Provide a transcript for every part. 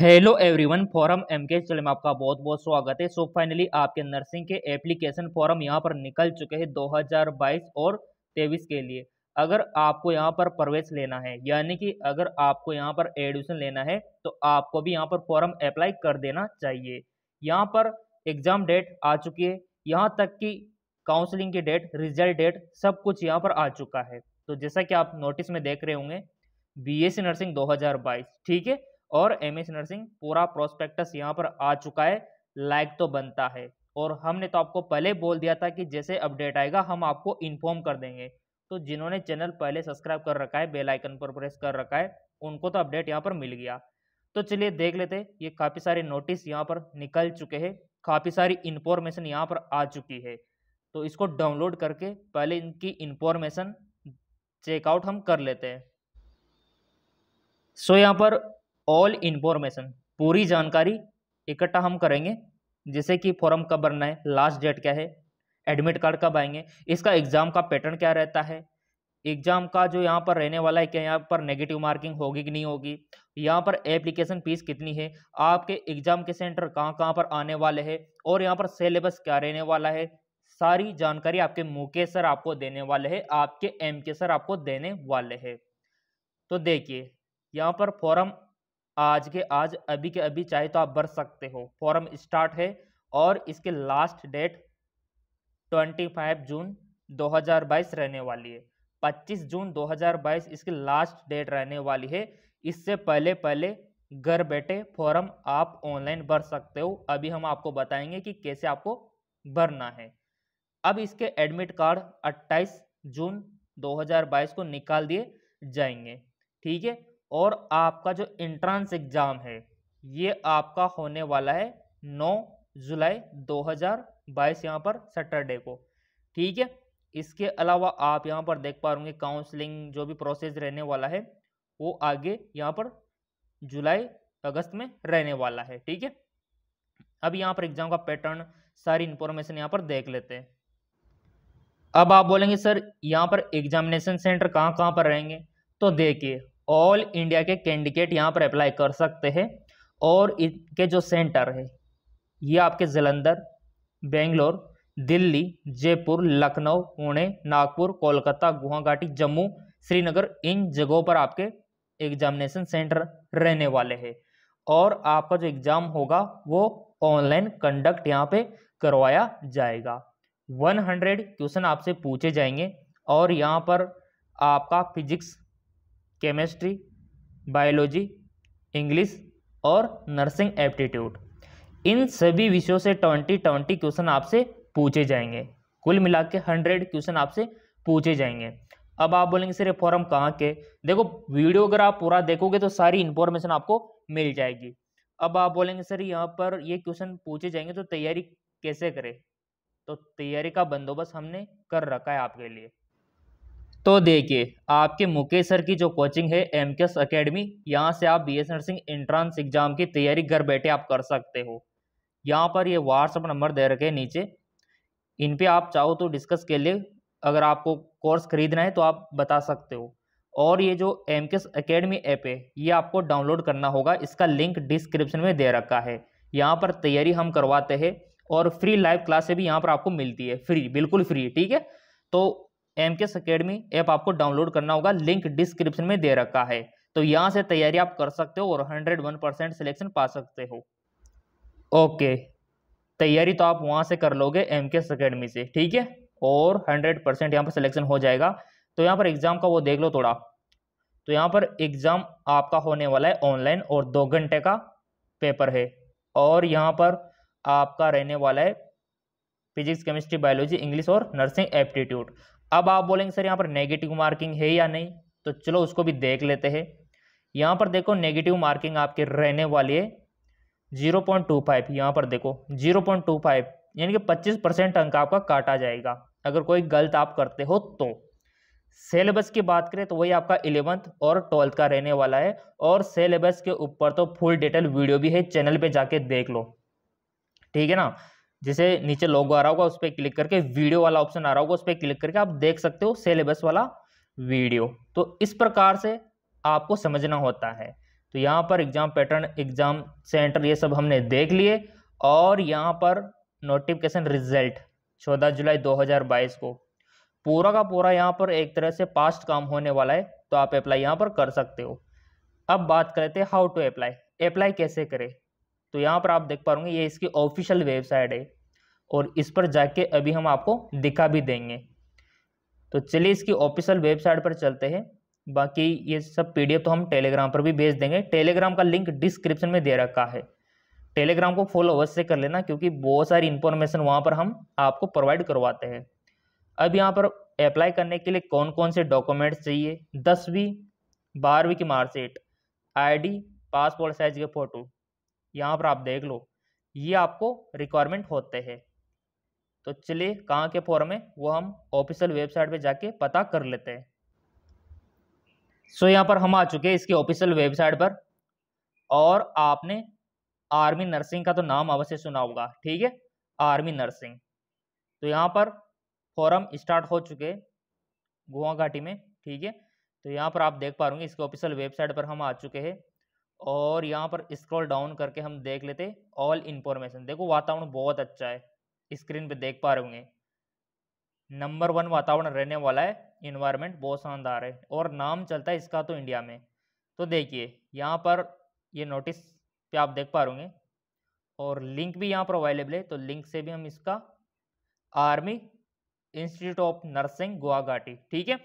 hello everyone forum M के में आपका बहुत बहुत स्वागत है सो so, फाइनली आपके नर्सिंग के एप्लीकेशन फॉरम यहां पर निकल चुके हैं 2022 और 23 के लिए अगर आपको यहां पर प्रवेश लेना है यानी कि अगर आपको यहां पर एडमिशन लेना है तो आपको भी यहां पर फॉरम अप्लाई कर देना चाहिए यहां पर एग्ज़ाम डेट आ चुकी है यहाँ तक कि काउंसलिंग की डेट रिजल्ट डेट सब कुछ यहाँ पर आ चुका है तो जैसा कि आप नोटिस में देख रहे होंगे बी नर्सिंग दो ठीक है और एम एस नर्सिंग पूरा प्रोस्पेक्टस यहाँ पर आ चुका है लाइक तो बनता है और हमने तो आपको पहले बोल दिया था कि जैसे अपडेट आएगा हम आपको इन्फॉर्म कर देंगे तो जिन्होंने चैनल पहले सब्सक्राइब कर रखा है बेल आइकन पर प्रेस कर रखा है उनको तो अपडेट यहाँ पर मिल गया तो चलिए देख लेते ये काफ़ी सारे नोटिस यहाँ पर निकल चुके हैं काफ़ी सारी इन्फॉर्मेशन यहाँ पर आ चुकी है तो इसको डाउनलोड करके पहले इनकी इन्फॉर्मेशन चेकआउट हम कर लेते हैं सो यहाँ पर ऑल इन्फॉर्मेशन पूरी जानकारी इकट्ठा हम करेंगे जैसे कि फॉर्म कब भरना है लास्ट डेट क्या है एडमिट कार्ड कब आएंगे इसका एग्ज़ाम का पैटर्न क्या रहता है एग्ज़ाम का जो यहाँ पर रहने वाला है क्या यहाँ पर नेगेटिव मार्किंग होगी कि नहीं होगी यहाँ पर एप्लीकेशन फीस कितनी है आपके एग्ज़ाम के सेंटर कहाँ कहाँ पर आने वाले हैं और यहाँ पर सिलेबस क्या रहने वाला है सारी जानकारी आपके मुके सर आपको देने वाले हैं आपके एम के सर आपको देने वाले हैं तो देखिए यहाँ पर फॉरम आज के आज अभी के अभी चाहे तो आप भर सकते हो फॉरम स्टार्ट है और इसके लास्ट डेट 25 जून 2022 रहने वाली है 25 जून 2022 इसकी लास्ट डेट रहने वाली है इससे पहले पहले घर बैठे फॉर्म आप ऑनलाइन भर सकते हो अभी हम आपको बताएंगे कि कैसे आपको भरना है अब इसके एडमिट कार्ड 28 जून 2022 को निकाल दिए जाएंगे ठीक है और आपका जो इंट्रांस एग्ज़ाम है ये आपका होने वाला है नौ जुलाई 2022 यहाँ पर सैटरडे को ठीक है इसके अलावा आप यहाँ पर देख पा होंगे काउंसलिंग जो भी प्रोसेस रहने वाला है वो आगे यहाँ पर जुलाई अगस्त में रहने वाला है ठीक है अब यहाँ पर एग्जाम का पैटर्न सारी इंफॉर्मेशन यहाँ पर देख लेते हैं अब आप बोलेंगे सर यहाँ पर एग्जामिनेशन सेंटर कहाँ कहाँ पर रहेंगे तो देखिए ऑल इंडिया के कैंडिडेट यहाँ पर अप्लाई कर सकते हैं और इनके जो सेंटर है ये आपके जलंधर बेंगलोर दिल्ली जयपुर लखनऊ पुणे नागपुर कोलकाता गुवाहाटी जम्मू श्रीनगर इन जगहों पर आपके एग्जामिनेशन सेंटर रहने वाले हैं और आपका जो एग्ज़ाम होगा वो ऑनलाइन कंडक्ट यहाँ पे करवाया जाएगा 100 क्वेश्चन आपसे पूछे जाएंगे और यहाँ पर आपका फिजिक्स केमिस्ट्री बायोलॉजी इंग्लिश और नर्सिंग एप्टीट्यूड इन सभी विषयों से ट्वेंटी ट्वेंटी क्वेश्चन आपसे पूछे जाएंगे कुल मिला के हंड्रेड क्वेश्चन आपसे पूछे जाएंगे अब आप बोलेंगे सर ये फॉर्म कहाँ के देखो वीडियो अगर आप पूरा देखोगे तो सारी इन्फॉर्मेशन आपको मिल जाएगी अब आप बोलेंगे सर यहाँ पर ये क्वेश्चन पूछे जाएंगे तो तैयारी कैसे करें तो तैयारी का बंदोबस्त हमने कर रखा है आपके लिए तो देखिए आपके मुकेश सर की जो कोचिंग है एम के एस अकेडमी यहाँ से आप B S nursing entrance exam की तैयारी घर बैठे आप कर सकते हो यहाँ पर ये व्हाट्सअप नंबर दे रखे हैं नीचे इन पर आप चाहो तो डिस्कस के लिए अगर आपको कोर्स खरीदना है तो आप बता सकते हो और ये जो M K S academy app है ये आपको डाउनलोड करना होगा इसका लिंक डिस्क्रिप्शन में दे रखा है यहाँ पर तैयारी हम करवाते हैं और फ्री लाइव क्लासे भी यहाँ पर आपको मिलती है फ्री बिल्कुल फ्री ठीक है तो एम के अकेडमी ऐप आपको डाउनलोड करना होगा लिंक डिस्क्रिप्शन में दे रखा है तो यहाँ से तैयारी आप कर सकते हो और हंड्रेड वन परसेंट सिलेक्शन पा सकते हो ओके तैयारी तो आप वहाँ से कर लोगे एम के अकेडमी से ठीक है और हंड्रेड परसेंट यहाँ पर सिलेक्शन हो जाएगा तो यहाँ पर एग्ज़ाम का वो देख लो थोड़ा तो यहाँ पर एग्ज़ाम आपका होने वाला है ऑनलाइन और दो घंटे का पेपर है और यहाँ पर आपका रहने वाला है फिजिक्स केमिस्ट्री बायोलॉजी इंग्लिश और नर्सिंग एप्टीट्यूड अब आप बोलेंगे सर यहाँ पर नेगेटिव मार्किंग है या नहीं तो चलो उसको भी देख लेते हैं यहाँ पर देखो नेगेटिव मार्किंग आपके रहने वाली है जीरो पॉइंट टू फाइव यहाँ पर देखो जीरो पॉइंट टू फाइव यानी कि पच्चीस परसेंट अंक आपका काटा जाएगा अगर कोई गलत आप करते हो तो सेलेबस की बात करें तो वही आपका इलेवंथ और ट्वेल्थ का रहने वाला है और सेलेबस के ऊपर तो फुल डिटेल वीडियो भी है चैनल पर जाके देख लो ठीक है ना जैसे नीचे लोगो आ रहा होगा उस पर क्लिक करके वीडियो वाला ऑप्शन आ रहा होगा उस पर क्लिक करके आप देख सकते हो सिलेबस वाला वीडियो तो इस प्रकार से आपको समझना होता है तो यहाँ पर एग्ज़ाम पैटर्न एग्ज़ाम सेंटर ये सब हमने देख लिए और यहाँ पर नोटिफिकेशन रिजल्ट 14 जुलाई 2022 को पूरा का पूरा यहाँ पर एक तरह से पास्ट काम होने वाला है तो आप अप्लाई यहाँ पर कर सकते हो अब बात करते हैं हाउ टू अप्लाई अप्लाई कैसे करें तो यहाँ पर आप देख पा ये इसकी ऑफिशियल वेबसाइट है और इस पर जाके अभी हम आपको दिखा भी देंगे तो चलिए इसकी ऑफिशियल वेबसाइट पर चलते हैं बाकी ये सब पीडीएफ तो हम टेलीग्राम पर भी भेज देंगे टेलीग्राम का लिंक डिस्क्रिप्शन में दे रखा है टेलीग्राम को फॉलो अवश्य कर लेना क्योंकि बहुत सारी इन्फॉर्मेशन वहाँ पर हम आपको प्रोवाइड करवाते हैं अब यहाँ पर अप्लाई करने के लिए कौन कौन से डॉक्यूमेंट्स चाहिए दसवीं बारहवीं की मार्कशीट डी पासपोर्ट साइज के फ़ोटो यहाँ पर आप देख लो ये आपको रिक्वायरमेंट होते हैं तो चलिए कहाँ के फॉर्म है वो हम ऑफिशियल वेबसाइट पे जाके पता कर लेते हैं सो so, यहाँ पर हम आ चुके हैं इसके ऑफिशियल वेबसाइट पर और आपने आर्मी नर्सिंग का तो नाम अवश्य सुना होगा ठीक है आर्मी नर्सिंग तो यहाँ पर फॉरम स्टार्ट हो चुके गुवाहाटी में ठीक है तो यहाँ पर आप देख पा रहे इसके ऑफिशियल वेबसाइट पर हम आ चुके हैं और यहाँ पर स्क्रॉल डाउन करके हम देख लेते ऑल इन्फॉर्मेशन देखो वातावरण बहुत अच्छा है स्क्रीन पे देख पा रहे होंगे नंबर वन वातावरण रहने वाला है इन्वायरमेंट बहुत शानदार है और नाम चलता है इसका तो इंडिया में तो देखिए यहाँ पर ये नोटिस पे आप देख पा रहे होंगे और लिंक भी यहाँ पर अवेलेबल है तो लिंक से भी हम इसका army institute of nursing Guwahati ठीक है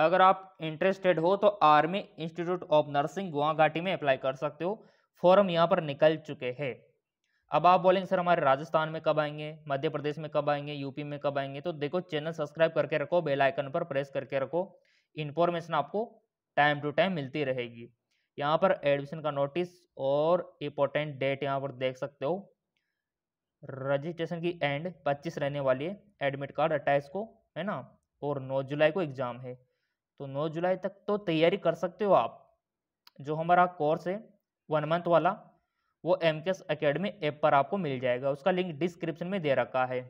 अगर आप इंटरेस्टेड हो तो army institute of nursing Guwahati में अप्लाई कर सकते हो फॉर्म यहाँ पर निकल चुके हैं अब आप बोलेंगे सर हमारे राजस्थान में कब आएंगे मध्य प्रदेश में कब आएंगे यूपी में कब आएंगे तो देखो चैनल सब्सक्राइब करके रखो बेल आइकन पर प्रेस करके रखो इन्फॉर्मेशन आपको टाइम टू टाइम मिलती रहेगी यहाँ पर एडमिशन का नोटिस और इम्पोर्टेंट डेट यहाँ पर देख सकते हो रजिस्ट्रेशन की एंड 25 रहने वाली है एडमिट कार्ड अट्ठाईस को है ना और 9 जुलाई को एग्ज़ाम है तो नौ जुलाई तक तो तैयारी कर सकते हो आप जो हमारा कोर्स है वन मंथ वाला वो M K S academy app पर आपको मिल जाएगा उसका लिंक डिस्क्रिप्शन में दे रखा है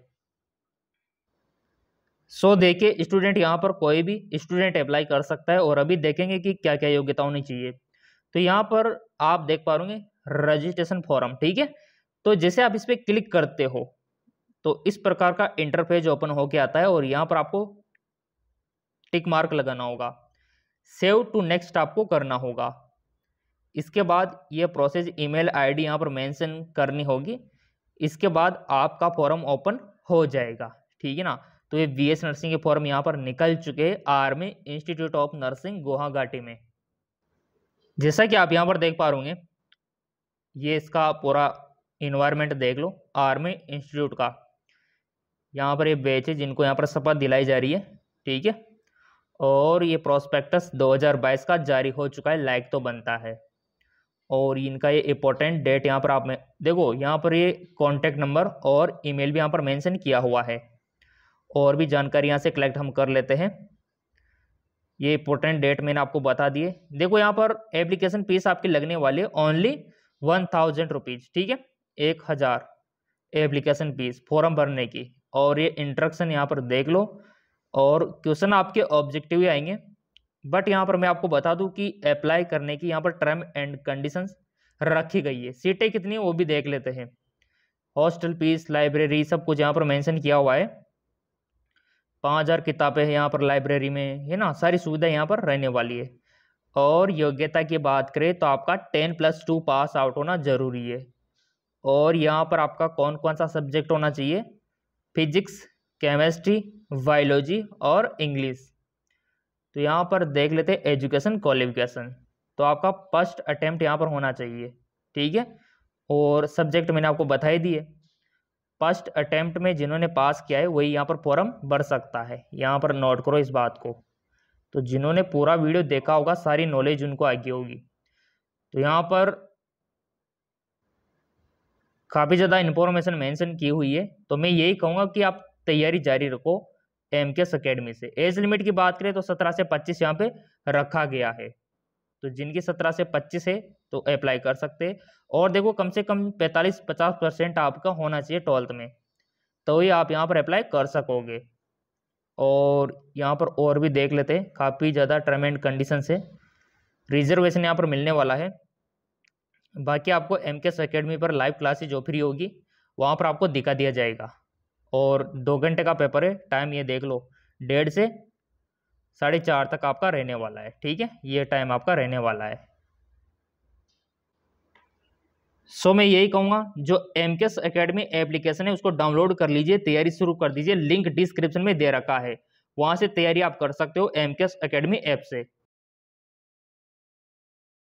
सो so, देखिए स्टूडेंट यहाँ पर कोई भी स्टूडेंट अप्लाई कर सकता है और अभी देखेंगे कि क्या क्या योग्यता होनी चाहिए तो यहाँ पर आप देख पा रोगे रजिस्ट्रेशन फॉर्म ठीक है तो जैसे आप इस पर क्लिक करते हो तो इस प्रकार का इंटरफेस ओपन होके आता है और यहाँ पर आपको टिक मार्क लगाना होगा सेव टू नेक्स्ट आपको करना होगा इसके बाद ये प्रोसेस ईमेल आईडी डी यहाँ पर मेंशन करनी होगी इसके बाद आपका फॉर्म ओपन हो जाएगा ठीक है ना तो ये बी एस नर्सिंग के फॉर्म यहाँ पर निकल चुके हैं army institute of nursing Guwahati में जैसा कि आप यहाँ पर देख पा रहे ये इसका पूरा इन्वायरमेंट देख लो आर्मी इंस्टीट्यूट का यहाँ पर ये बैच है जिनको यहाँ पर शपथ दिलाई जा रही है ठीक है और ये प्रोस्पेक्टस 2022 का जारी हो चुका है लाइक तो बनता है और इनका ये इम्पोर्टेंट डेट यहाँ पर आप में देखो यहाँ पर ये कॉन्टैक्ट नंबर और ईमेल भी यहाँ पर मेंशन किया हुआ है और भी जानकारी यहाँ से कलेक्ट हम कर लेते हैं ये इम्पोर्टेंट डेट मैंने आपको बता दिए देखो यहाँ पर एप्लीकेशन फीस आपकी लगने वाली है ओनली वन थाउजेंड रुपीज़ ठीक है एक हज़ार एप्लीकेशन फीस फॉर्म भरने की और ये इंट्रक्शन यहाँ पर देख लो और क्वेश्चन आपके ऑब्जेक्टिव ही आएंगे बट यहाँ पर मैं आपको बता दूँ कि अप्लाई करने की यहाँ पर टर्म एंड कंडीशन रखी गई है सीटें कितनी वो भी देख लेते हैं हॉस्टल फीस लाइब्रेरी सब कुछ यहाँ पर मेंशन किया हुआ है पाँच हज़ार किताबें हैं यहाँ पर लाइब्रेरी में है ना सारी सुविधा यहाँ पर रहने वाली है और योग्यता की बात करें तो आपका ten plus two pass out होना ज़रूरी है और यहाँ पर आपका कौन कौन सा सब्जेक्ट होना चाहिए फिजिक्स केमिस्ट्री बायोलॉजी और इंग्लिश तो यहाँ पर देख लेते हैं एजुकेशन क्वालिफिकेशन तो आपका फर्स्ट अटेम्प्ट यहाँ पर होना चाहिए ठीक है और सब्जेक्ट मैंने आपको बता ही दिए फर्स्ट अटेम्प्ट में जिन्होंने पास किया है वही यहाँ पर फॉरम भर सकता है यहाँ पर नोट करो इस बात को तो जिन्होंने पूरा वीडियो देखा होगा सारी नॉलेज उनको आगे होगी तो यहाँ पर काफ़ी ज़्यादा इन्फॉर्मेशन मेंशन की हुई है तो मैं यही कहूँगा कि आप तैयारी जारी रखो एम के एस अकेडमी से एज लिमिट की बात करें तो सत्रह से पच्चीस यहाँ पे रखा गया है तो जिनकी सत्रह से पच्चीस है तो अप्लाई कर सकते और देखो कम से कम पैंतालीस पचास परसेंट आपका होना चाहिए ट्वेल्थ में तो ये आप यहाँ पर अप्लाई कर सकोगे और यहाँ पर और भी देख लेते हैं काफ़ी ज़्यादा टर्म एंड कंडीशन से रिजर्वेशन यहाँ पर मिलने वाला है बाकी आपको एम के एस अकेडमी पर लाइव क्लासेज ऑफरी होगी वहाँ पर आपको दिखा दिया जाएगा और दो घंटे का पेपर है टाइम ये देख लो डेढ़ से साढ़े चार तक आपका रहने वाला है ठीक है ये टाइम आपका रहने वाला है सो so, मैं यही कहूँगा जो M K S academy application है उसको डाउनलोड कर लीजिए तैयारी शुरू कर दीजिए लिंक डिस्क्रिप्शन में दे रखा है वहाँ से तैयारी आप कर सकते हो M K S academy app से